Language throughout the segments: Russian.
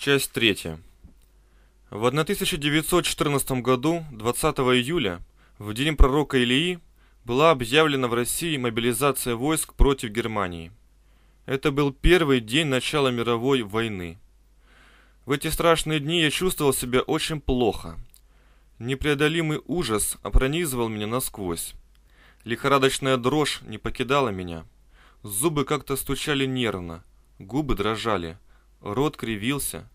Часть 3. В 1914 году, 20 июля, в день пророка Илии, была объявлена в России мобилизация войск против Германии. Это был первый день начала мировой войны. В эти страшные дни я чувствовал себя очень плохо. Непреодолимый ужас опронизывал меня насквозь. Лихорадочная дрожь не покидала меня. Зубы как-то стучали нервно, губы дрожали – Рот кривился,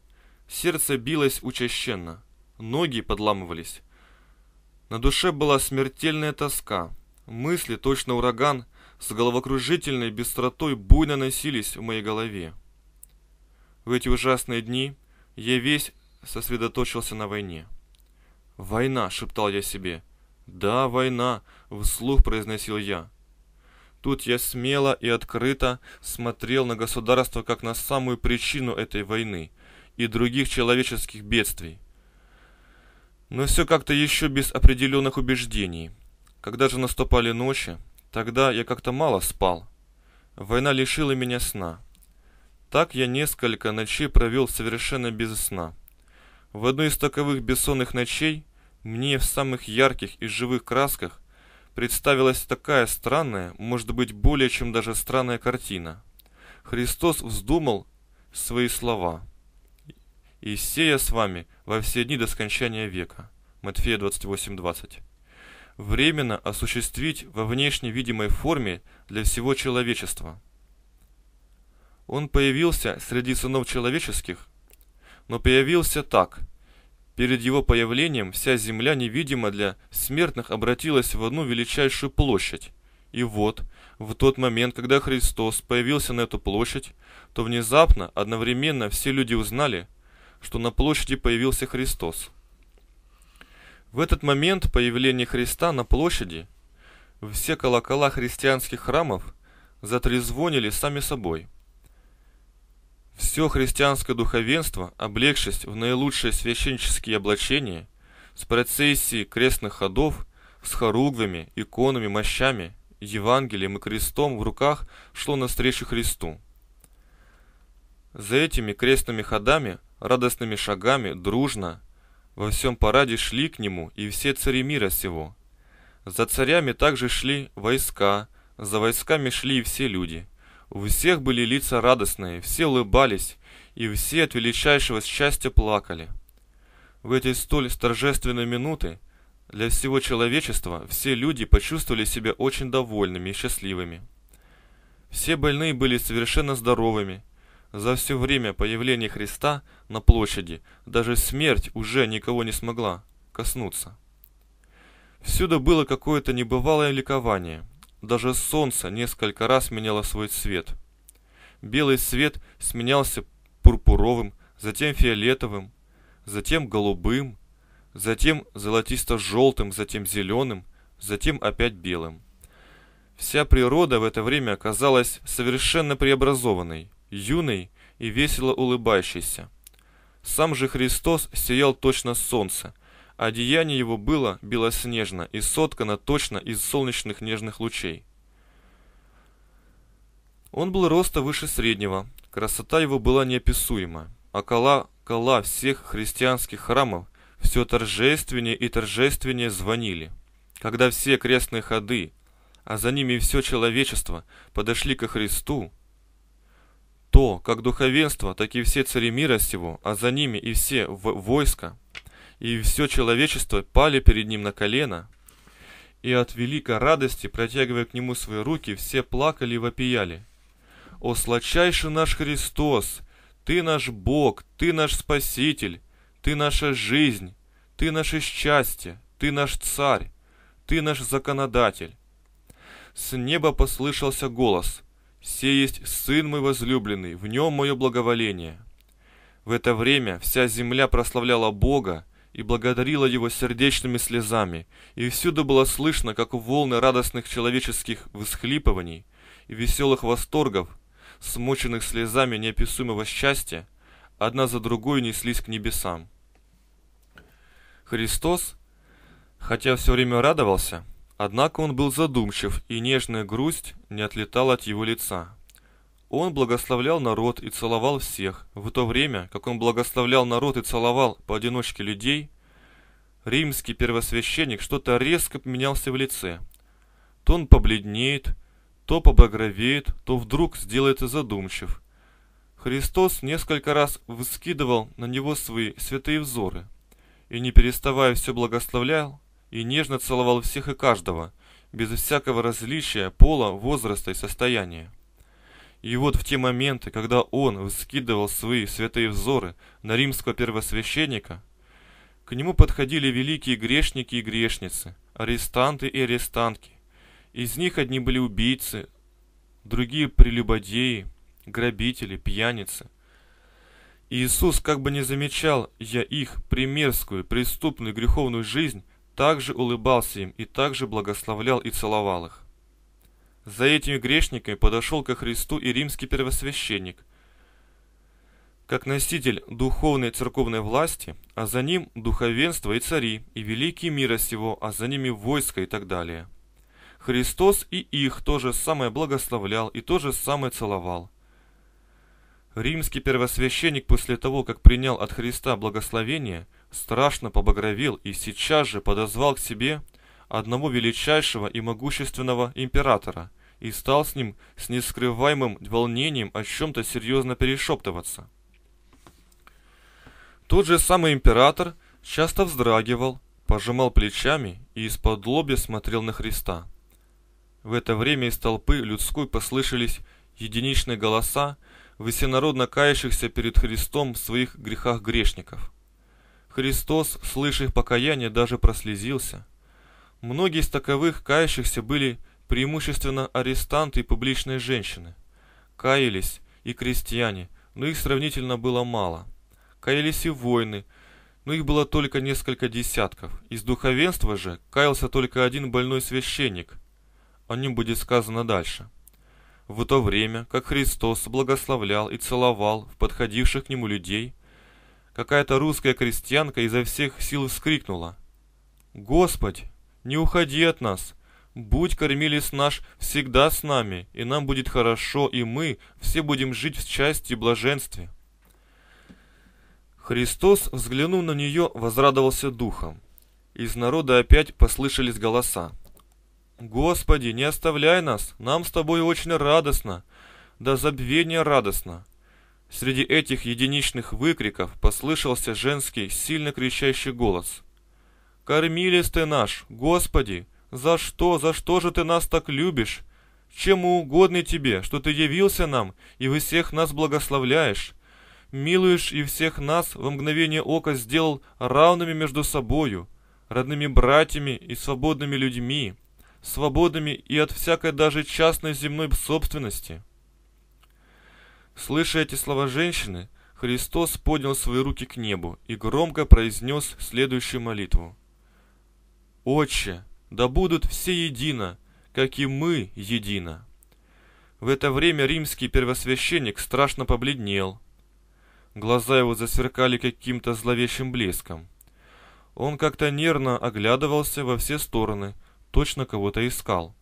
Сердце билось учащенно, ноги подламывались. На душе была смертельная тоска. Мысли, точно ураган, с головокружительной быстротой буйно носились в моей голове. В эти ужасные дни я весь сосредоточился на войне. «Война!» — шептал я себе. «Да, война!» — вслух произносил я. Тут я смело и открыто смотрел на государство как на самую причину этой войны — и других человеческих бедствий. Но все как-то еще без определенных убеждений. Когда же наступали ночи, тогда я как-то мало спал. Война лишила меня сна. Так я несколько ночей провел совершенно без сна. В одной из таковых бессонных ночей мне в самых ярких и живых красках представилась такая странная, может быть более чем даже странная картина. Христос вздумал свои слова – и сея с вами во все дни до скончания века». Матфея 28:20. Временно осуществить во внешне видимой форме для всего человечества. Он появился среди сынов человеческих, но появился так. Перед его появлением вся земля невидимо для смертных обратилась в одну величайшую площадь. И вот, в тот момент, когда Христос появился на эту площадь, то внезапно, одновременно все люди узнали – что на площади появился Христос. В этот момент появления Христа на площади все колокола христианских храмов затрезвонили сами собой. Все христианское духовенство, облегшись в наилучшие священнические облачения, с процессией крестных ходов, с хоругвами, иконами, мощами, Евангелием и крестом в руках шло навстречу Христу. За этими крестными ходами – радостными шагами, дружно, во всем параде шли к нему и все цари мира сего. За царями также шли войска, за войсками шли и все люди. У всех были лица радостные, все улыбались, и все от величайшего счастья плакали. В эти столь торжественные минуты для всего человечества все люди почувствовали себя очень довольными и счастливыми. Все больные были совершенно здоровыми – за все время появления Христа на площади даже смерть уже никого не смогла коснуться. Всюду было какое-то небывалое ликование. Даже солнце несколько раз меняло свой цвет. Белый свет сменялся пурпуровым, затем фиолетовым, затем голубым, затем золотисто-желтым, затем зеленым, затем опять белым. Вся природа в это время оказалась совершенно преобразованной – юный и весело улыбающийся. Сам же Христос сиял точно солнце, а одеяние его было белоснежно и соткано точно из солнечных нежных лучей. Он был роста выше среднего, красота его была неописуема, а кола, кола всех христианских храмов все торжественнее и торжественнее звонили. Когда все крестные ходы, а за ними все человечество, подошли ко Христу, то как духовенство, так и все цари мира сего, а за ними и все войска, и все человечество пали перед ним на колено, и от великой радости, протягивая к нему свои руки, все плакали и вопияли. «О сладчайший наш Христос! Ты наш Бог, Ты наш Спаситель, Ты наша жизнь, Ты наше счастье, Ты наш Царь, Ты наш Законодатель!» С неба послышался голос – «Се есть Сын мой возлюбленный, в нем мое благоволение». В это время вся земля прославляла Бога и благодарила Его сердечными слезами, и всюду было слышно, как волны радостных человеческих всхлипываний и веселых восторгов, смоченных слезами неописуемого счастья, одна за другой неслись к небесам. Христос, хотя все время радовался, Однако он был задумчив, и нежная грусть не отлетала от его лица. Он благословлял народ и целовал всех. В то время, как он благословлял народ и целовал поодиночке людей, римский первосвященник что-то резко поменялся в лице. То он побледнеет, то побагровеет, то вдруг сделается задумчив. Христос несколько раз выскидывал на него свои святые взоры и, не переставая, все благословлял и нежно целовал всех и каждого, без всякого различия пола, возраста и состояния. И вот в те моменты, когда он вскидывал свои святые взоры на римского первосвященника, к нему подходили великие грешники и грешницы, арестанты и арестантки. Из них одни были убийцы, другие прелюбодеи, грабители, пьяницы. И Иисус как бы не замечал я их примерскую, преступную, греховную жизнь, также улыбался им и также благословлял и целовал их. За этими грешниками подошел ко Христу и римский первосвященник, как носитель духовной церковной власти, а за ним духовенство и цари, и великие мира сего, а за ними войско и так далее. Христос и их то же самое благословлял и то же самое целовал. Римский первосвященник после того, как принял от Христа благословение, страшно побагровил и сейчас же подозвал к себе одного величайшего и могущественного императора и стал с ним с нескрываемым волнением о чем-то серьезно перешептываться. Тот же самый император часто вздрагивал, пожимал плечами и из-под лобья смотрел на Христа. В это время из толпы людской послышались единичные голоса, всенародно кающихся перед Христом в своих грехах грешников. Христос, слыша их покаяние, даже прослезился. Многие из таковых кающихся были преимущественно арестанты и публичные женщины. Каялись и крестьяне, но их сравнительно было мало. Каялись и воины, но их было только несколько десятков. Из духовенства же каялся только один больной священник. О нем будет сказано дальше в то время, как Христос благословлял и целовал в подходивших к нему людей, какая-то русская крестьянка изо всех сил вскрикнула. «Господь, не уходи от нас! Будь кормилец наш всегда с нами, и нам будет хорошо, и мы все будем жить в счастье и блаженстве!» Христос, взглянув на нее, возрадовался духом. Из народа опять послышались голоса. Господи, не оставляй нас, нам с тобой очень радостно, до забвения радостно. Среди этих единичных выкриков послышался женский, сильно кричащий голос. «Кормилец ты наш, Господи! За что, за что же ты нас так любишь? Чему угодно тебе, что ты явился нам и вы всех нас благословляешь? Милуешь и всех нас во мгновение ока сделал равными между собою, родными братьями и свободными людьми, свободами и от всякой даже частной земной собственности. Слыша эти слова женщины, Христос поднял свои руки к небу и громко произнес следующую молитву. «Отче, да будут все едино, как и мы едино». В это время римский первосвященник страшно побледнел. Глаза его засверкали каким-то зловещим блеском. Он как-то нервно оглядывался во все стороны – точно кого-то искал.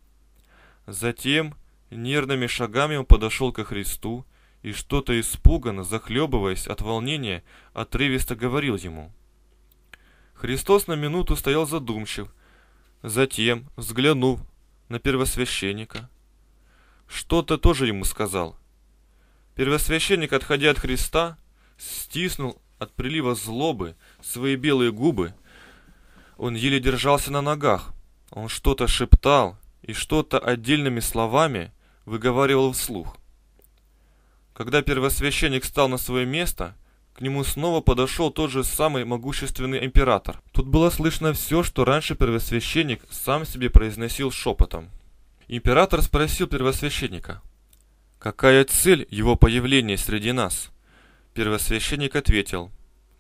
Затем нервными шагами он подошел ко Христу и что-то испуганно, захлебываясь от волнения, отрывисто говорил ему. Христос на минуту стоял задумчив, затем, взглянув на первосвященника, что-то тоже ему сказал. Первосвященник, отходя от Христа, стиснул от прилива злобы свои белые губы. Он еле держался на ногах – он что-то шептал и что-то отдельными словами выговаривал вслух. Когда первосвященник стал на свое место, к нему снова подошел тот же самый могущественный император. Тут было слышно все, что раньше первосвященник сам себе произносил шепотом. Император спросил первосвященника, какая цель его появления среди нас? Первосвященник ответил,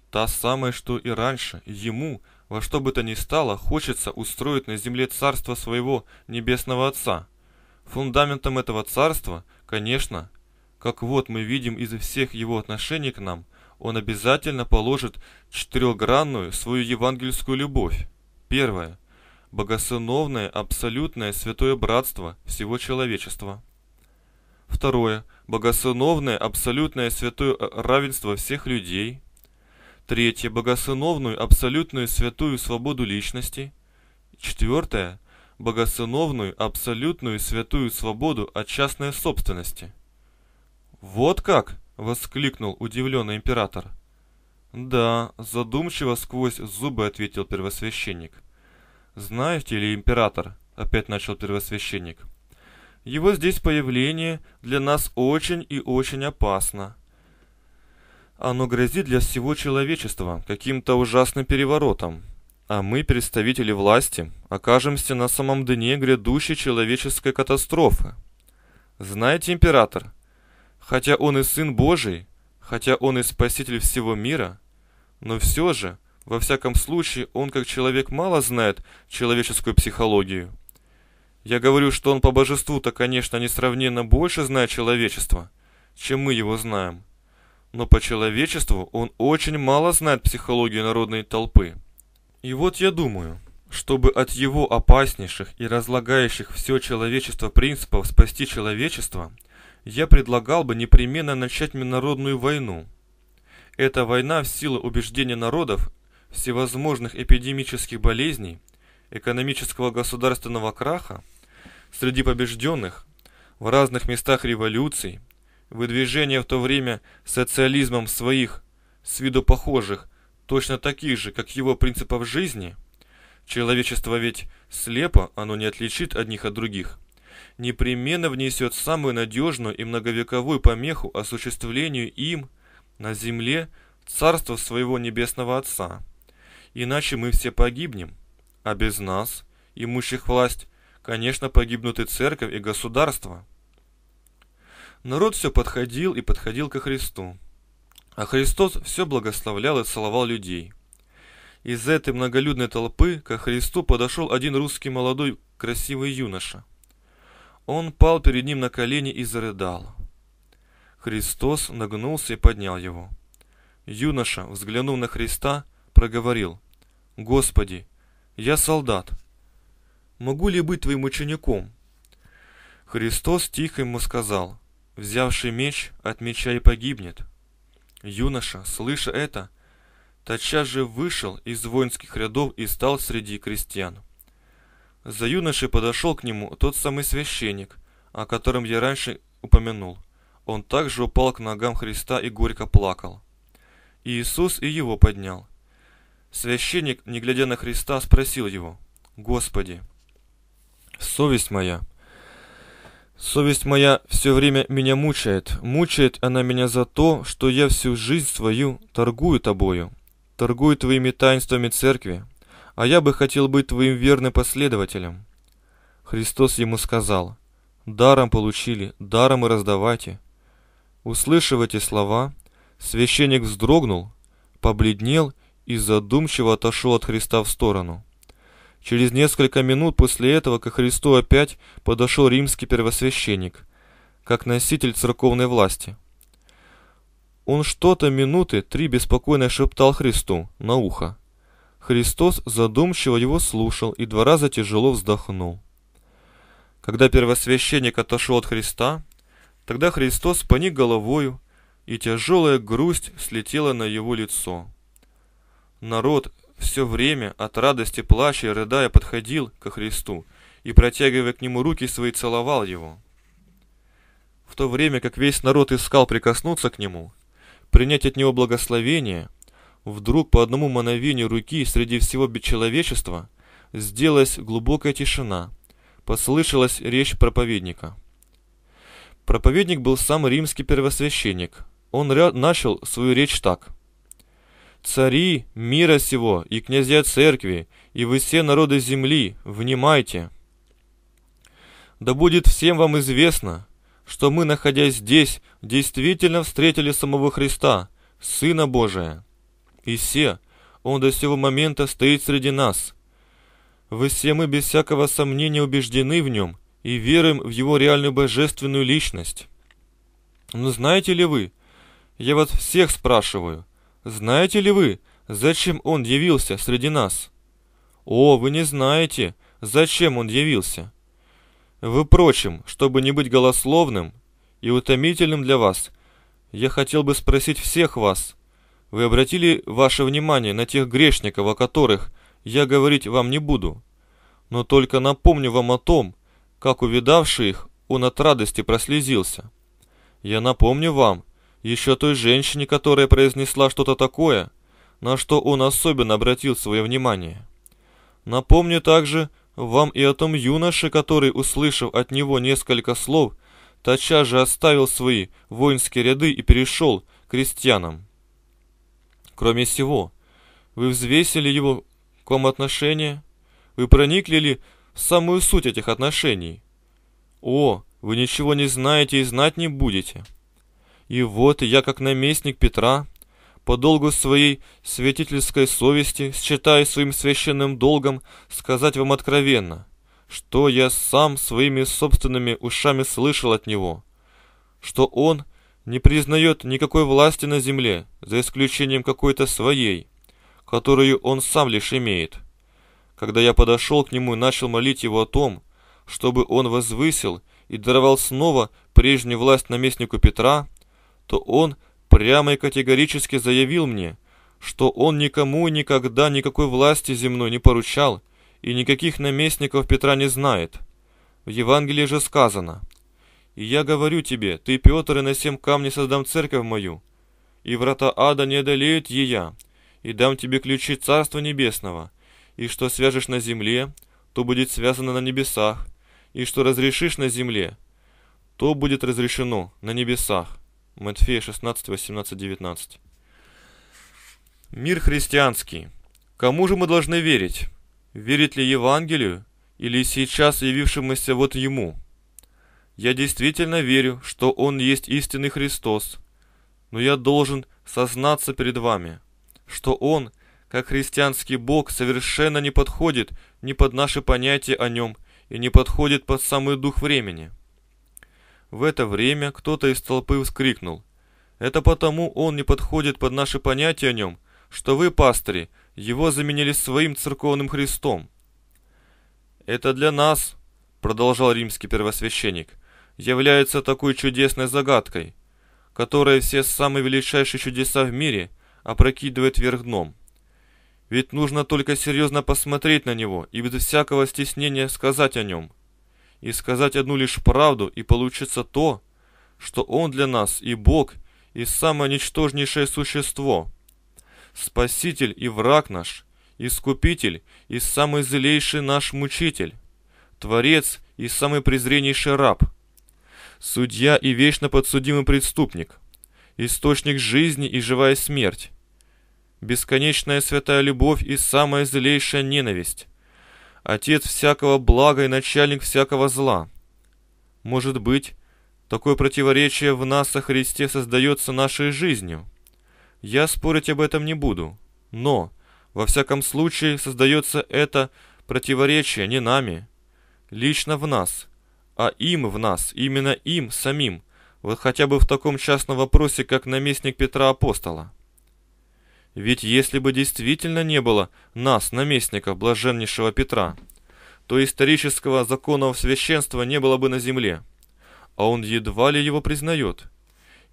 та самая, что и раньше, ему, во что бы то ни стало, хочется устроить на земле царство своего небесного Отца. Фундаментом этого царства, конечно, как вот мы видим из всех его отношений к нам, он обязательно положит четырехгранную свою евангельскую любовь. Первое. Богосыновное абсолютное святое братство всего человечества. Второе. Богосыновное абсолютное святое равенство всех людей – Третье – богосыновную абсолютную святую свободу личности. Четвертое – богосыновную абсолютную святую свободу от частной собственности. «Вот как!» – воскликнул удивленный император. «Да», – задумчиво сквозь зубы ответил первосвященник. «Знаете ли, император?» – опять начал первосвященник. «Его здесь появление для нас очень и очень опасно». Оно грозит для всего человечества каким-то ужасным переворотом. А мы, представители власти, окажемся на самом дне грядущей человеческой катастрофы. Знаете, император, хотя он и Сын Божий, хотя он и Спаситель всего мира, но все же, во всяком случае, он как человек мало знает человеческую психологию. Я говорю, что он по божеству-то, конечно, несравненно больше знает человечество, чем мы его знаем – но по человечеству он очень мало знает психологию народной толпы. И вот я думаю, чтобы от его опаснейших и разлагающих все человечество принципов спасти человечество, я предлагал бы непременно начать международную войну. Эта война в силу убеждения народов, всевозможных эпидемических болезней, экономического государственного краха, среди побежденных, в разных местах революций – Выдвижение в то время социализмом своих, с виду похожих, точно таких же, как его принципов жизни? Человечество ведь слепо, оно не отличит одних от других. Непременно внесет самую надежную и многовековую помеху осуществлению им на земле царства своего небесного Отца. Иначе мы все погибнем, а без нас, имущих власть, конечно, погибнут и церковь, и государство. Народ все подходил и подходил ко Христу. А Христос все благословлял и целовал людей. Из этой многолюдной толпы ко Христу подошел один русский молодой красивый юноша. Он пал перед ним на колени и зарыдал. Христос нагнулся и поднял его. Юноша, взглянув на Христа, проговорил, «Господи, я солдат. Могу ли быть твоим учеником?» Христос тихо ему сказал, Взявший меч от меча и погибнет. Юноша, слыша это, тотчас же вышел из воинских рядов и стал среди крестьян. За юношей подошел к нему тот самый священник, о котором я раньше упомянул. Он также упал к ногам Христа и горько плакал. И Иисус и его поднял. Священник, не глядя на Христа, спросил его, «Господи, совесть моя Совесть моя все время меня мучает. Мучает она меня за то, что я всю жизнь свою торгую тобою. Торгую твоими таинствами церкви. А я бы хотел быть твоим верным последователем. Христос ему сказал, «Даром получили, даром и раздавайте». Услышав эти слова, священник вздрогнул, побледнел и задумчиво отошел от Христа в сторону. Через несколько минут после этого ко Христу опять подошел римский первосвященник, как носитель церковной власти. Он что-то минуты три беспокойно шептал Христу на ухо. Христос задумчиво его слушал и два раза тяжело вздохнул. Когда первосвященник отошел от Христа, тогда Христос поник головою, и тяжелая грусть слетела на его лицо. Народ, все время от радости плача и рыдая подходил ко Христу и, протягивая к нему руки свои, целовал его. В то время как весь народ искал прикоснуться к нему, принять от него благословение, вдруг по одному мановению руки среди всего бесчеловечества сделалась глубокая тишина, послышалась речь проповедника. Проповедник был сам римский первосвященник. Он начал свою речь так – цари мира сего и князья церкви, и вы все народы земли, внимайте. Да будет всем вам известно, что мы, находясь здесь, действительно встретили самого Христа, Сына Божия. И все, Он до сего момента стоит среди нас. Вы все мы без всякого сомнения убеждены в Нем и верим в Его реальную божественную личность. Но знаете ли вы, я вас всех спрашиваю – знаете ли вы, зачем он явился среди нас? О, вы не знаете, зачем он явился. Впрочем, чтобы не быть голословным и утомительным для вас, я хотел бы спросить всех вас. Вы обратили ваше внимание на тех грешников, о которых я говорить вам не буду, но только напомню вам о том, как увидавший их, он от радости прослезился. Я напомню вам, еще той женщине, которая произнесла что-то такое, на что он особенно обратил свое внимание. Напомню также вам и о том юноше, который, услышав от него несколько слов, тотчас же оставил свои воинские ряды и перешел к крестьянам. Кроме всего, вы взвесили его ком отношения? Вы проникли ли в самую суть этих отношений? О, вы ничего не знаете и знать не будете. И вот я, как наместник Петра, по долгу своей святительской совести считаю своим священным долгом сказать вам откровенно, что я сам своими собственными ушами слышал от него, что он не признает никакой власти на земле, за исключением какой-то своей, которую он сам лишь имеет. Когда я подошел к нему и начал молить его о том, чтобы он возвысил и даровал снова прежнюю власть наместнику Петра, то он прямо и категорически заявил мне, что он никому никогда никакой власти земной не поручал и никаких наместников Петра не знает. В Евангелии же сказано, «И я говорю тебе, ты, Петр, и на семь камней создам церковь мою, и врата ада не одолеют ея, и дам тебе ключи Царства Небесного, и что свяжешь на земле, то будет связано на небесах, и что разрешишь на земле, то будет разрешено на небесах». Матфея 16, 18, 19. Мир христианский. Кому же мы должны верить? Верить ли Евангелию или сейчас явившемуся вот Ему? Я действительно верю, что Он есть истинный Христос, но я должен сознаться перед вами, что Он, как христианский Бог, совершенно не подходит ни под наши понятия о Нем и не подходит под самый дух времени – в это время кто-то из толпы вскрикнул. «Это потому он не подходит под наши понятия о нем, что вы, пастыри, его заменили своим церковным Христом». «Это для нас», — продолжал римский первосвященник, «является такой чудесной загадкой, которая все самые величайшие чудеса в мире опрокидывает вверх дном. Ведь нужно только серьезно посмотреть на него и без всякого стеснения сказать о нем – и сказать одну лишь правду, и получится то, что Он для нас и Бог, и самое ничтожнейшее существо, Спаситель и враг наш, Искупитель и самый злейший наш мучитель, Творец и самый презреннейший раб, Судья и вечно подсудимый преступник, Источник жизни и живая смерть, Бесконечная святая любовь и самая злейшая ненависть, отец всякого блага и начальник всякого зла. Может быть, такое противоречие в нас со Христе создается нашей жизнью. Я спорить об этом не буду, но, во всяком случае, создается это противоречие не нами, лично в нас, а им в нас, именно им самим, вот хотя бы в таком частном вопросе, как наместник Петра Апостола. Ведь если бы действительно не было нас, наместников блаженнейшего Петра, то исторического законного священства не было бы на земле, а он едва ли его признает.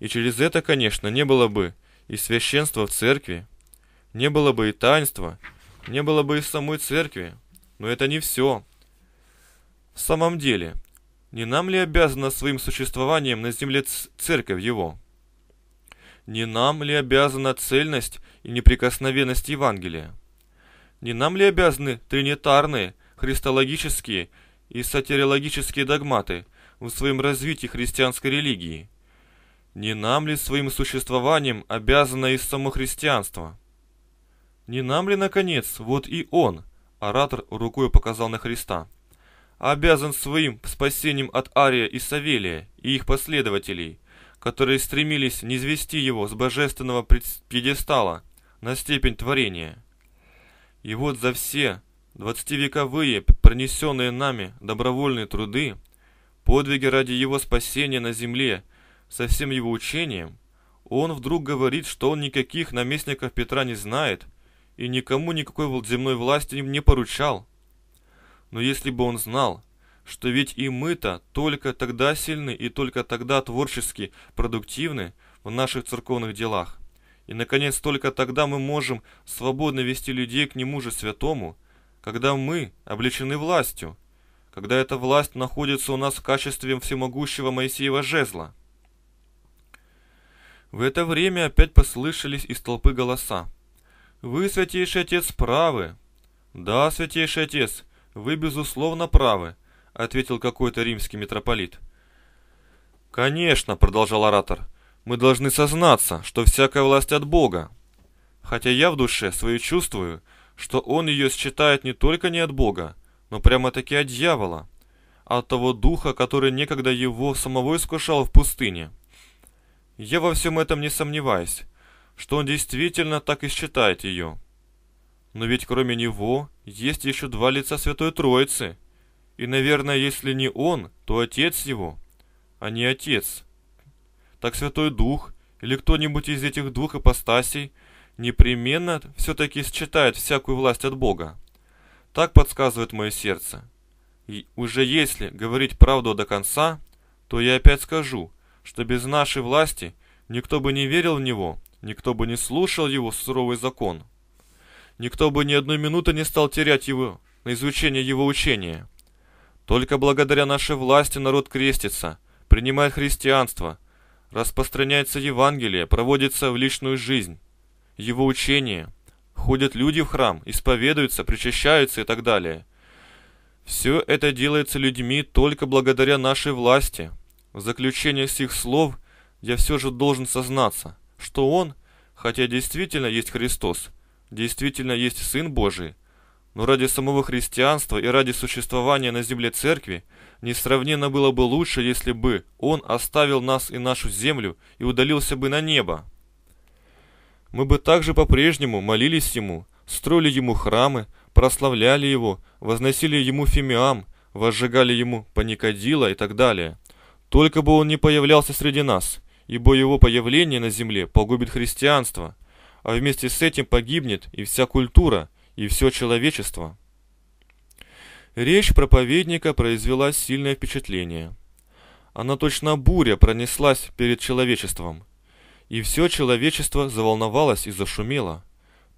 И через это, конечно, не было бы и священства в церкви, не было бы и таинства, не было бы и самой церкви. Но это не все. В самом деле, не нам ли обязана своим существованием на земле церковь его? Не нам ли обязана цельность и неприкосновенность Евангелия? Не нам ли обязаны тринитарные, христологические и сатириологические догматы в своем развитии христианской религии? Не нам ли своим существованием обязано и само христианство? Не нам ли, наконец, вот и он, оратор рукой показал на Христа, обязан своим спасением от Ария и Савелия и их последователей – которые стремились низвести его с божественного пьедестала на степень творения. И вот за все двадцативековые пронесенные нами добровольные труды, подвиги ради его спасения на земле со всем его учением, он вдруг говорит, что он никаких наместников Петра не знает и никому никакой земной власти не поручал. Но если бы он знал, что ведь и мы-то только тогда сильны и только тогда творчески продуктивны в наших церковных делах. И, наконец, только тогда мы можем свободно вести людей к нему же святому, когда мы облечены властью, когда эта власть находится у нас в качестве всемогущего Моисеева жезла. В это время опять послышались из толпы голоса. «Вы, Святейший Отец, правы!» «Да, Святейший Отец, вы, безусловно, правы!» ответил какой-то римский митрополит. «Конечно», — продолжал оратор, — «мы должны сознаться, что всякая власть от Бога. Хотя я в душе свою чувствую, что он ее считает не только не от Бога, но прямо-таки от дьявола, от того духа, который некогда его самого искушал в пустыне. Я во всем этом не сомневаюсь, что он действительно так и считает ее. Но ведь кроме него есть еще два лица Святой Троицы — и, наверное, если не он, то отец его, а не отец. Так Святой Дух или кто-нибудь из этих двух апостасей непременно все-таки считает всякую власть от Бога. Так подсказывает мое сердце. И уже если говорить правду до конца, то я опять скажу, что без нашей власти никто бы не верил в него, никто бы не слушал его суровый закон. Никто бы ни одной минуты не стал терять его на изучение его учения. Только благодаря нашей власти народ крестится, принимает христианство, распространяется Евангелие, проводится в личную жизнь, его учение. Ходят люди в храм, исповедуются, причащаются и так далее. Все это делается людьми только благодаря нашей власти. В заключение сих слов я все же должен сознаться, что он, хотя действительно есть Христос, действительно есть Сын Божий, но ради самого христианства и ради существования на земле церкви несравненно было бы лучше, если бы он оставил нас и нашу землю и удалился бы на небо. Мы бы также по-прежнему молились ему, строили ему храмы, прославляли его, возносили ему фимиам, возжигали ему паникадила и так далее. Только бы он не появлялся среди нас, ибо его появление на земле погубит христианство, а вместе с этим погибнет и вся культура – и все человечество. Речь проповедника произвела сильное впечатление. Она точно буря пронеслась перед человечеством. И все человечество заволновалось и зашумело.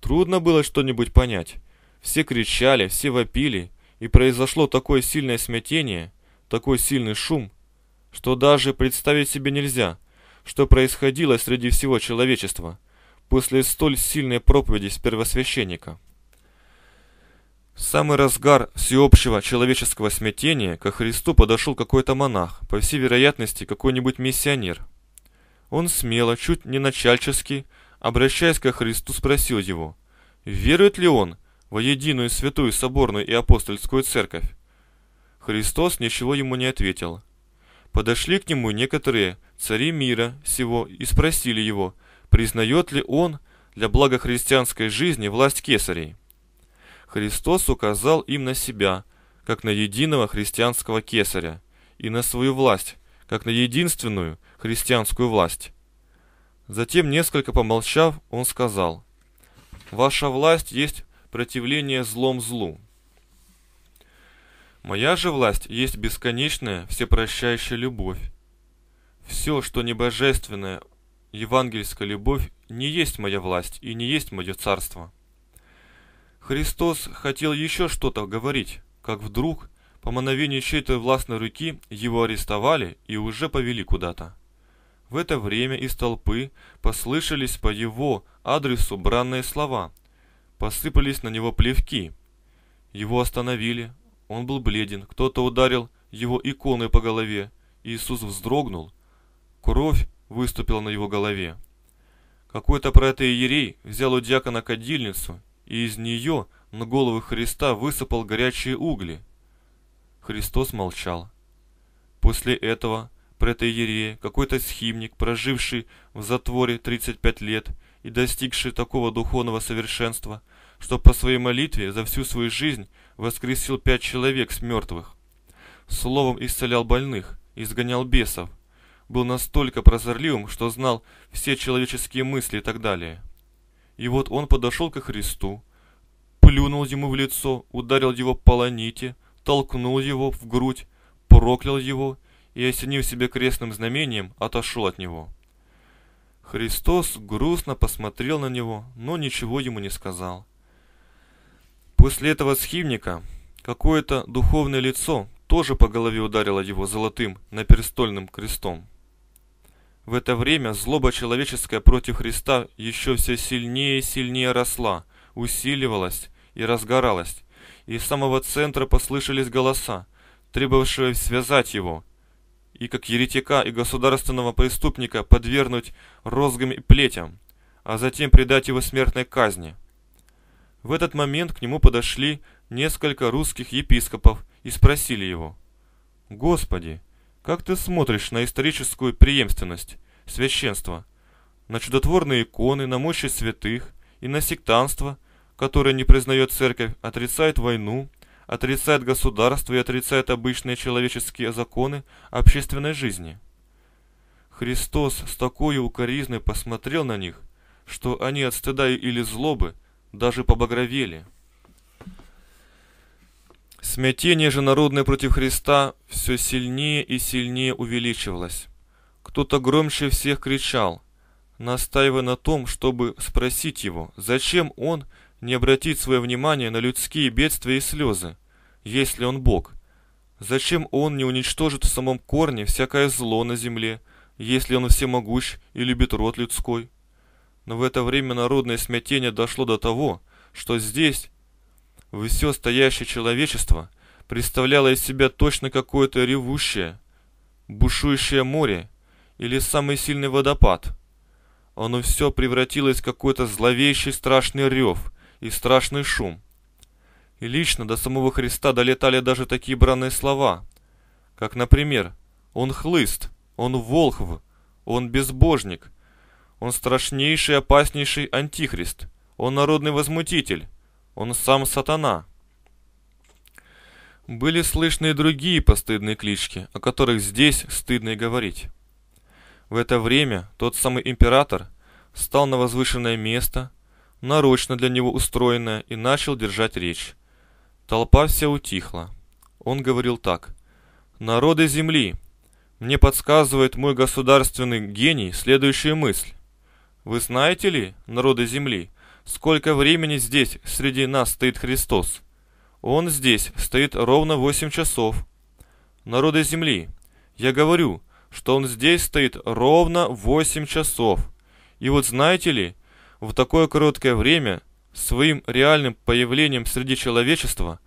Трудно было что-нибудь понять. Все кричали, все вопили, и произошло такое сильное смятение, такой сильный шум, что даже представить себе нельзя, что происходило среди всего человечества после столь сильной проповеди с первосвященника. В самый разгар всеобщего человеческого смятения ко Христу подошел какой-то монах, по всей вероятности какой-нибудь миссионер. Он смело, чуть не начальчески, обращаясь ко Христу, спросил его, верует ли он во единую святую соборную и апостольскую церковь? Христос ничего ему не ответил. Подошли к нему некоторые цари мира сего и спросили его, признает ли он для блага христианской жизни власть кесарей. Христос указал им на себя, как на единого христианского кесаря, и на свою власть, как на единственную христианскую власть. Затем, несколько помолчав, он сказал, «Ваша власть есть противление злом злу. Моя же власть есть бесконечная, всепрощающая любовь. Все, что не божественное, евангельская любовь, не есть моя власть и не есть мое царство». Христос хотел еще что-то говорить, как вдруг, по мановению чьей-то властной руки, его арестовали и уже повели куда-то. В это время из толпы послышались по его адресу бранные слова. Посыпались на него плевки. Его остановили, он был бледен, кто-то ударил его иконы по голове. Иисус вздрогнул, кровь выступила на его голове. Какой-то ерей взял у диакона кадильницу и из нее на голову Христа высыпал горячие угли. Христос молчал. После этого протеерея, какой-то схимник, проживший в затворе 35 лет и достигший такого духовного совершенства, что по своей молитве за всю свою жизнь воскресил пять человек с мертвых, словом исцелял больных, изгонял бесов, был настолько прозорливым, что знал все человеческие мысли и так далее. И вот он подошел ко Христу, плюнул ему в лицо, ударил его по ланите, толкнул его в грудь, проклял его и, осенив себе крестным знамением, отошел от него. Христос грустно посмотрел на него, но ничего ему не сказал. После этого схимника какое-то духовное лицо тоже по голове ударило его золотым наперстольным крестом. В это время злоба человеческая против Христа еще все сильнее и сильнее росла, усиливалась и разгоралась. И из самого центра послышались голоса, требовавшие связать его, и как еретика и государственного преступника подвергнуть розгам и плетям, а затем предать его смертной казни. В этот момент к нему подошли несколько русских епископов и спросили его, «Господи, как ты смотришь на историческую преемственность, священство, на чудотворные иконы, на мощи святых и на сектанство, которое не признает церковь, отрицает войну, отрицает государство и отрицает обычные человеческие законы общественной жизни? Христос с такой укоризной посмотрел на них, что они от стыда или злобы даже побагровели. Смятение же народное против Христа все сильнее и сильнее увеличивалось. Кто-то громче всех кричал, настаивая на том, чтобы спросить его, зачем он не обратит свое внимание на людские бедствия и слезы, если он Бог. Зачем он не уничтожит в самом корне всякое зло на земле, если он всемогущ и любит род людской? Но в это время народное смятение дошло до того, что здесь все стоящее человечество представляло из себя точно какое-то ревущее, бушующее море или самый сильный водопад. Оно все превратилось в какой-то зловещий страшный рев и страшный шум. И лично до самого Христа долетали даже такие бранные слова, как, например, «Он хлыст», «Он волхв», «Он безбожник», «Он страшнейший опаснейший антихрист», «Он народный возмутитель», он сам сатана. Были слышны и другие постыдные клички, о которых здесь стыдно и говорить. В это время тот самый император встал на возвышенное место, нарочно для него устроенное, и начал держать речь. Толпа вся утихла. Он говорил так. «Народы земли, мне подсказывает мой государственный гений следующую мысль. Вы знаете ли, народы земли, Сколько времени здесь среди нас стоит Христос? Он здесь стоит ровно восемь часов. Народы земли, я говорю, что он здесь стоит ровно восемь часов. И вот знаете ли, в такое короткое время, своим реальным появлением среди человечества,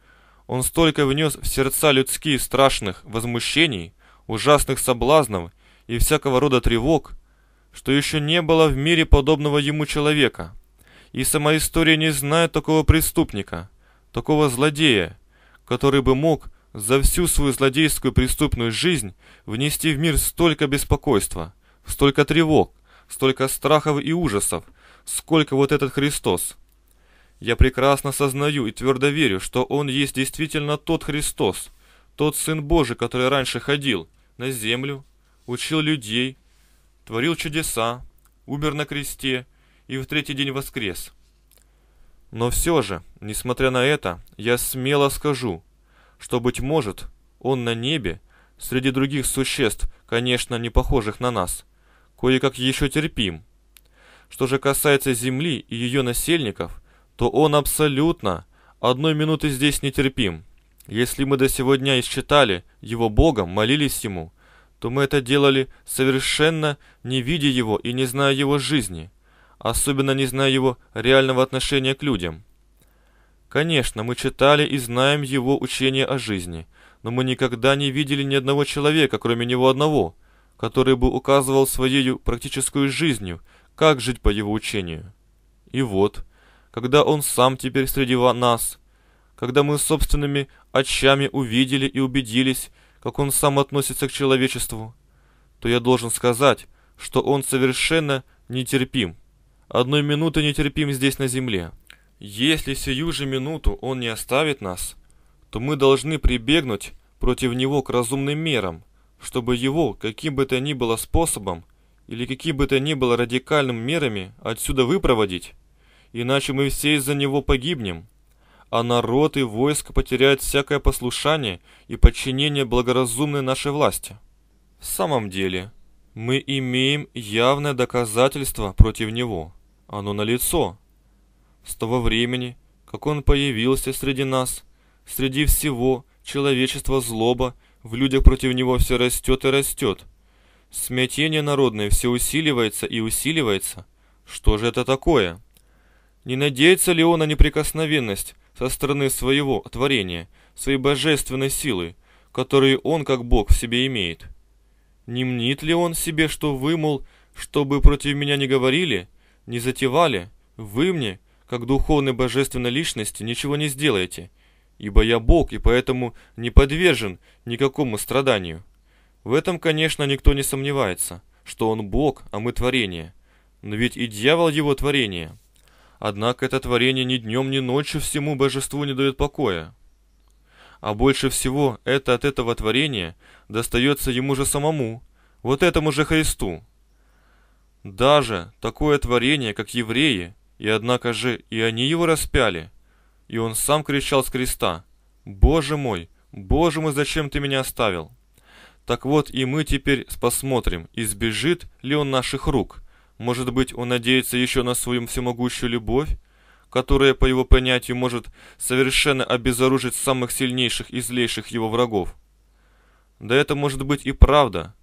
он столько внес в сердца людские страшных возмущений, ужасных соблазнов и всякого рода тревог, что еще не было в мире подобного ему человека – и сама история не знает такого преступника, такого злодея, который бы мог за всю свою злодейскую преступную жизнь внести в мир столько беспокойства, столько тревог, столько страхов и ужасов, сколько вот этот Христос. Я прекрасно сознаю и твердо верю, что Он есть действительно тот Христос, тот Сын Божий, который раньше ходил на землю, учил людей, творил чудеса, умер на кресте и в третий день воскрес. Но все же, несмотря на это, я смело скажу, что, быть может, он на небе, среди других существ, конечно, не похожих на нас, кое-как еще терпим. Что же касается Земли и ее насельников, то он абсолютно одной минуты здесь нетерпим. Если мы до сегодня исчитали его Богом, молились ему, то мы это делали совершенно не видя его и не зная его жизни – особенно не зная его реального отношения к людям. Конечно, мы читали и знаем его учение о жизни, но мы никогда не видели ни одного человека, кроме него одного, который бы указывал своей практическую жизнью, как жить по его учению. И вот, когда он сам теперь среди нас, когда мы собственными очами увидели и убедились, как он сам относится к человечеству, то я должен сказать, что он совершенно нетерпим одной минуты не терпим здесь на земле. Если сию же минуту он не оставит нас, то мы должны прибегнуть против него к разумным мерам, чтобы его каким бы то ни было способом или какие бы то ни было радикальными мерами отсюда выпроводить, иначе мы все из-за него погибнем, а народ и войско потеряют всякое послушание и подчинение благоразумной нашей власти. В самом деле, мы имеем явное доказательство против него оно налицо. С того времени, как он появился среди нас, среди всего человечества злоба, в людях против него все растет и растет. Смятение народное все усиливается и усиливается. Что же это такое? Не надеется ли он на неприкосновенность со стороны своего творения, своей божественной силы, которую он как Бог в себе имеет? Не мнит ли он себе, что вы, мол, чтобы против меня не говорили, не затевали, вы мне, как духовной божественной личности, ничего не сделаете, ибо я Бог и поэтому не подвержен никакому страданию. В этом, конечно, никто не сомневается, что он Бог, а мы творение. Но ведь и дьявол его творение. Однако это творение ни днем, ни ночью всему божеству не дает покоя. А больше всего это от этого творения достается ему же самому, вот этому же Христу. Даже такое творение, как евреи, и однако же и они его распяли. И он сам кричал с креста, «Боже мой, Боже мой, зачем ты меня оставил?» Так вот и мы теперь посмотрим, избежит ли он наших рук. Может быть, он надеется еще на свою всемогущую любовь, которая, по его понятию, может совершенно обезоружить самых сильнейших и злейших его врагов. Да это может быть и правда,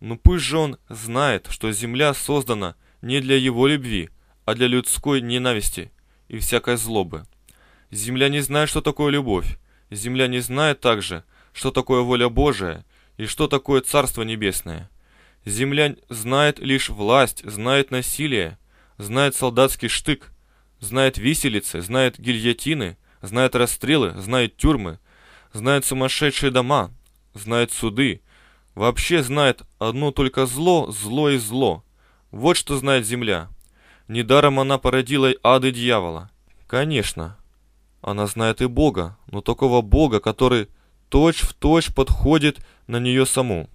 но пусть же он знает, что земля создана не для его любви, а для людской ненависти и всякой злобы. Земля не знает, что такое любовь. Земля не знает также, что такое воля Божия и что такое Царство Небесное. Земля знает лишь власть, знает насилие, знает солдатский штык, знает виселицы, знает гильотины, знает расстрелы, знает тюрьмы, знает сумасшедшие дома, знает суды, Вообще знает одно только зло, зло и зло. Вот что знает земля. Недаром она породила ад и дьявола. Конечно, она знает и Бога, но такого Бога, который точь-в-точь подходит на нее саму.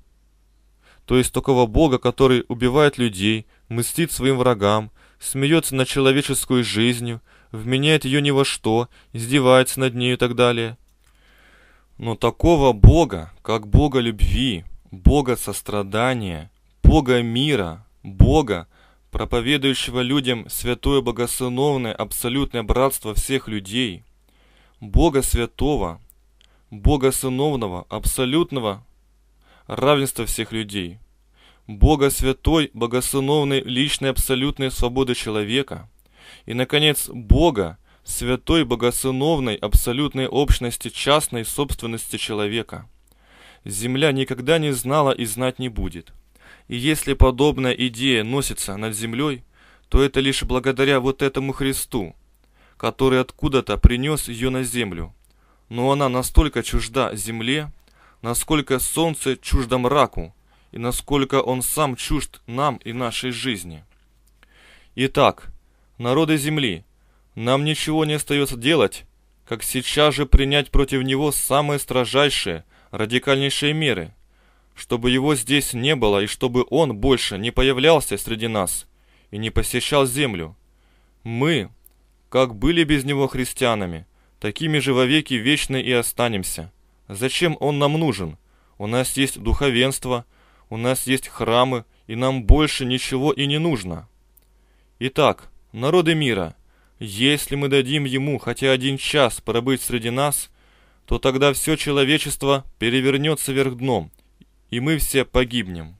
То есть такого Бога, который убивает людей, мстит своим врагам, смеется над человеческой жизнью, вменяет ее ни во что, издевается над ней и так далее. Но такого Бога, как Бога любви, Бога сострадания, Бога мира, Бога, проповедующего людям святое богосыновное абсолютное братство всех людей, Бога святого, Бога сыновного, абсолютного равенства всех людей, Бога святой, богосыновной, личной абсолютной свободы человека и, наконец, Бога, святой богосыновной абсолютной общности частной собственности человека – земля никогда не знала и знать не будет. И если подобная идея носится над землей, то это лишь благодаря вот этому Христу, который откуда-то принес ее на землю. Но она настолько чужда земле, насколько солнце чуждо мраку, и насколько он сам чужд нам и нашей жизни. Итак, народы земли, нам ничего не остается делать, как сейчас же принять против него самые строжайшие, радикальнейшие меры, чтобы его здесь не было и чтобы он больше не появлялся среди нас и не посещал землю. Мы, как были без него христианами, такими же вовеки вечны и останемся. Зачем он нам нужен? У нас есть духовенство, у нас есть храмы, и нам больше ничего и не нужно. Итак, народы мира, если мы дадим ему хотя один час пробыть среди нас – то тогда все человечество перевернется вверх дном, и мы все погибнем.